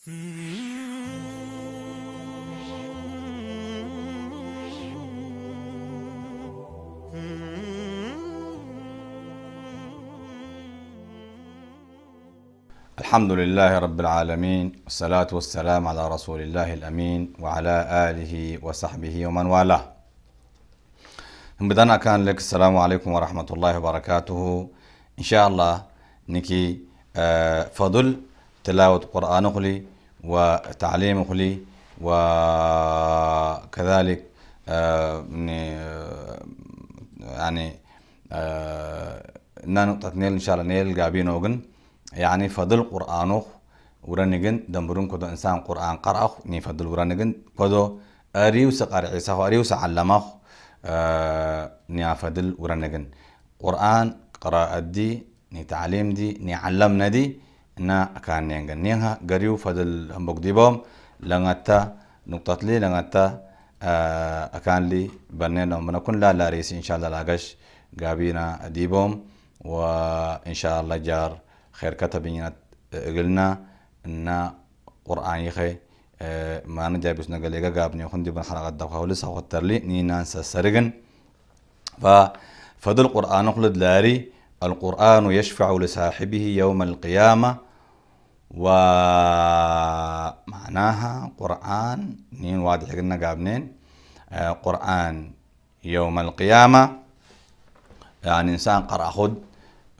الحمد لله رب العالمين والصلاة والسلام على رسول الله الأمين وعلى آله وصحبه ومن والاه بدنا كان لك السلام عليكم ورحمة الله وبركاته إن شاء الله نكي فضل تلاوة قرآن خلي وتعليم خلي وكذلك آه، يعني, آه، يعني، آه، نانو تتنيل إن شاء الله نيل قابين أوغن يعني فضل قرآن أخ ورنجن دمبرون كدو إنسان قرآن قرأ أخ ني فضل ورنجن كدو أريوس قرع عيسى أريوس علمه أخ ني فضل ورنجن قرآن قراءة دي ني تعليم دي ني علمنا دي نا كان ينغنيها غريو فضل مقدبهم لغتا نقطة لي لغتا أكان لي بنينا ونكون لا لا ريس إن شاء الله لاغش قابينا ديبهم وإن شاء الله جار خير كتبين قلنا إن قرآن خي ما نجاب بس نقول لك قابني خندي بن حلقة دفعة ولسه خطر لي نينانس سرقن ففضل القرآن قلد لاري القرآن يشفع لصاحبه يوم القيامة ومعناها قرآن نين واضح قلنا قابنين آه، قرآن يوم القيامة يعني إنسان قرأ خد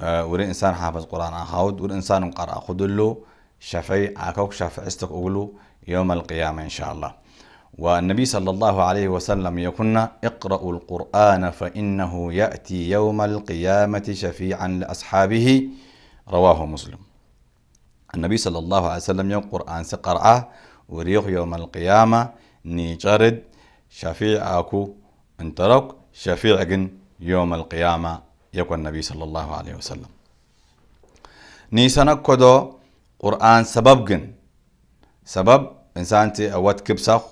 آه وري إنسان حافظ قرآن أخود وري إنسان قرأ خد له شفي عكوك شفع استك أقوله يوم القيامة إن شاء الله والنبي صلى الله عليه وسلم يقولنا اقرأوا القرآن فإنه يأتي يوم القيامة شفيعا لأصحابه رواه مسلم النبي صلى الله عليه وسلم يوم قرآن سقرعة وريق يوم القيامة نيجرد شفيع أكو انترك شفيع جن يوم القيامة يكون النبي صلى الله عليه وسلم نيسانا كدو قرآن سبب جن سبب إنسان تي أوات كبسخ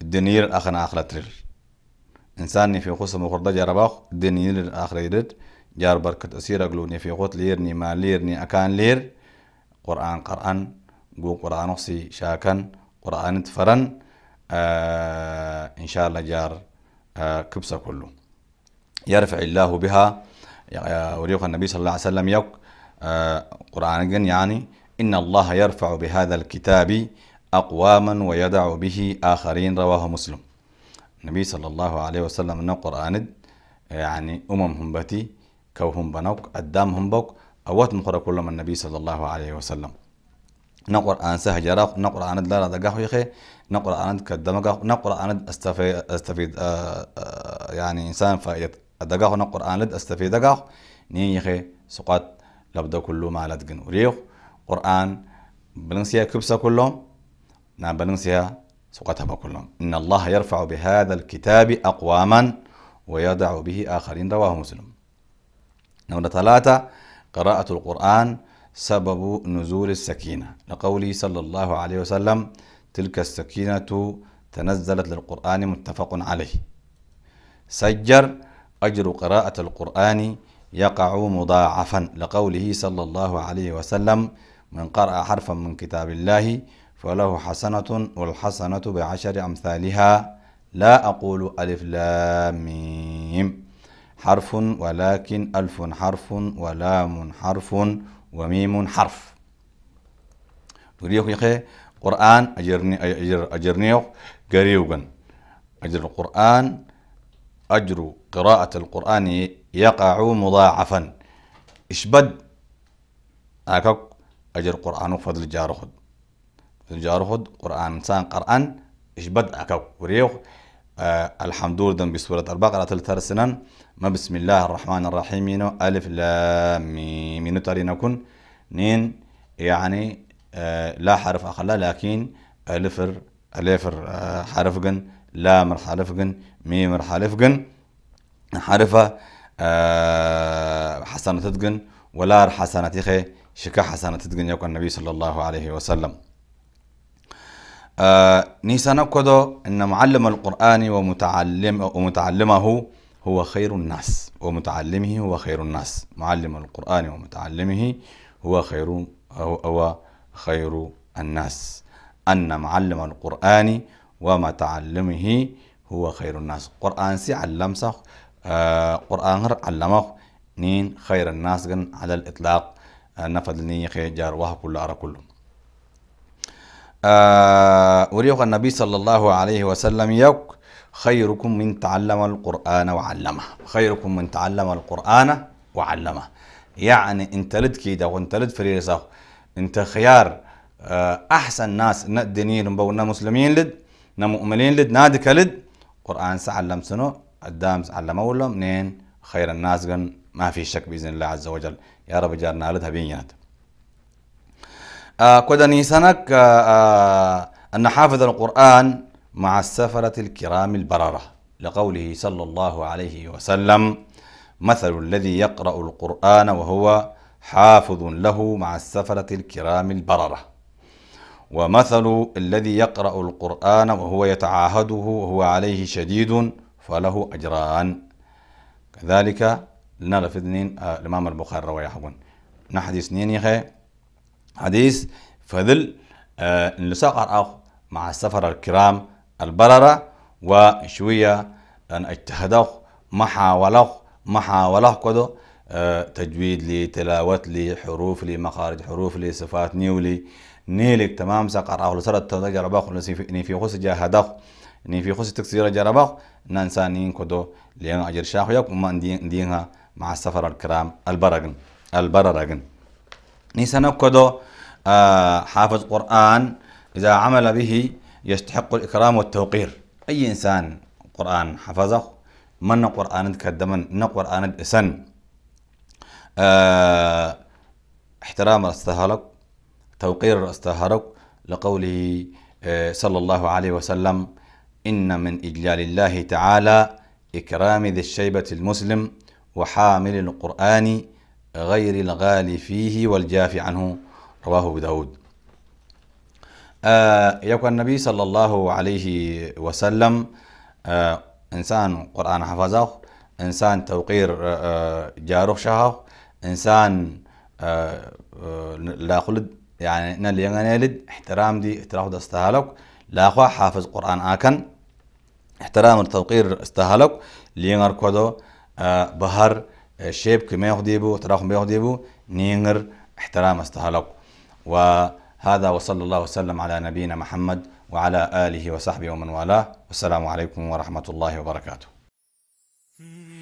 دنير الأخنا آخر ترير إنسان في خصم مخرده جرباخ دنير الآخر يرد جار بركة أسير أقلوني في خط ليرني ما ليرني أكان لير قرآن قرآن جو قرآن أخصي شاكن قرآن تفرن آه إن شاء الله جار آه كبسة كله يرفع الله بها آه، وريق النبي صلى الله عليه وسلم يق آه، قرآن قرآن يعني إن الله يرفع بهذا الكتاب أقواما ويدع به آخرين رواه مسلم النبي صلى الله عليه وسلم نقرآن قرآن آه، يعني أمم هم بتي كوهم بنوك أدام هم بوك أوات مقرأ كل من النبي صلى الله عليه وسلم نقرأ أن سهجرا نقرأ أن دار دقاه يخي نقرأ أن كدمقه نقرأ أن أستفيد, أستفيد آه،, آه يعني إنسان فائدة دجاه نقرأ أن أستفيد دجاه نين يخي سقط لابد كل ما لا تجن قرآن بلنسيا كبسة كلهم نعم بلنسيا سقطها كلهم إن الله يرفع بهذا الكتاب أقواما ويدعو به آخرين رواه مسلم نمرة ثلاثة قراءة القرآن سبب نزول السكينة لقوله صلى الله عليه وسلم تلك السكينة تنزلت للقرآن متفق عليه سجر أجر قراءة القرآن يقع مضاعفا لقوله صلى الله عليه وسلم من قرأ حرفا من كتاب الله فله حسنة والحسنة بعشر أمثالها لا أقول ألف لام ميم حرف ولكن ألف حرف ولام حرف وميم حرف قريوك يخي قرآن أجرني أجر أجرنيوك قريوكا أجر القرآن أجر قراءة القرآن يقع مضاعفا إشبد أكاك أجر القرآن فضل جارخد فضل جارخد قرآن سان قرآن إشبد أكاك وريوخ الحمد آه، الحمدوردن بسورة البقرة الترسنا ما بسم الله الرحمن الرحيم ينو ألف لام ترينا كن نين يعني آه، لا حرف أخلا لكن ألفر ألفر حرف آه، حرف جن لا مر جن مي مر حرف جن حرفة حسنة تدقن ولا حسنة تخي شكا حسنة تدقن يكون النبي صلى الله عليه وسلم آه، نيسانكدو أن معلم القرآن ومتعلم ومتعلمه هو خير الناس ومتعلمه هو خير الناس معلم القرآن ومتعلمه هو خير هو خير الناس أن معلم القرآن ومتعلمه هو خير الناس قرآن سي علم صح آه قرآن هر علمه نين خير الناس على الإطلاق آه نفذ لني خير جار واه كل أرى كله وريوغ آه، النبي صلى الله عليه وسلم يوك خيركم من تعلم القرآن وعلمه خيركم من تعلم القرآن وعلمه يعني انت لد كيدا وانت لد فريسا انت خيار آه، أحسن ناس ندنين بونا مسلمين لد مؤمنين لد نادك لد قرآن سعلم سنو قدام سعلم ولا نين خير الناس ما في شك بإذن الله عز وجل يا رب جارنا لدها بينيات آه، كودني سنك آه، آه، أن حافظ القرآن مع السفرة الكرام البررة لقوله صلى الله عليه وسلم مثل الذي يقرأ القرآن وهو حافظ له مع السفرة الكرام البررة ومثل الذي يقرأ القرآن وهو يتعاهده وهو عليه شديد فله أجران كذلك لنا لفذنين الإمام البخاري رواية حقون نحدي يا خي حديث فذل آه أخ الأخ مع السفر الكرام البررة وشوية أن محا محاولوخ محا كدو كده آه، تجويد لي تلاوة لي حروف لي مخارج حروف لي صفات نيولي نيلك تمام سقر أو لسرة تودا جرباخ ني في خص جاهداخ ني في خص تكسير جرباخ ننسانين كده لأن أجر شاخ يوك وما ندينها مع السفر الكرام البررقن البررقن نيسانوكدو آه حافظ قرآن إذا عمل به يستحق الإكرام والتوقير أي إنسان قرآن حفظه من قرآن كدمن من قرآن إسان آه احترام استهارك توقير استهارك لقوله آه، صلى الله عليه وسلم إن من إجلال الله تعالى إكرام ذي الشيبة المسلم وحامل القرآن غير الغالي فيه والجاف عنه رواه أبو داود آه يقول النبي صلى الله عليه وسلم آه إنسان قرآن حفظه إنسان توقير آه, آه، جاره شهه إنسان آه، آه، لا خلد يعني اللي ينالد احترام دي احترام استهلك لا خوا حافظ قرآن آكن احترام التوقير استهالك لينر كودو بهر شيب كما يخديبو تراخم بيخديبو نينر احترام استهلق وهذا وصلى الله وسلم على نبينا محمد وعلى آله وصحبه ومن والاه والسلام عليكم ورحمة الله وبركاته hmm.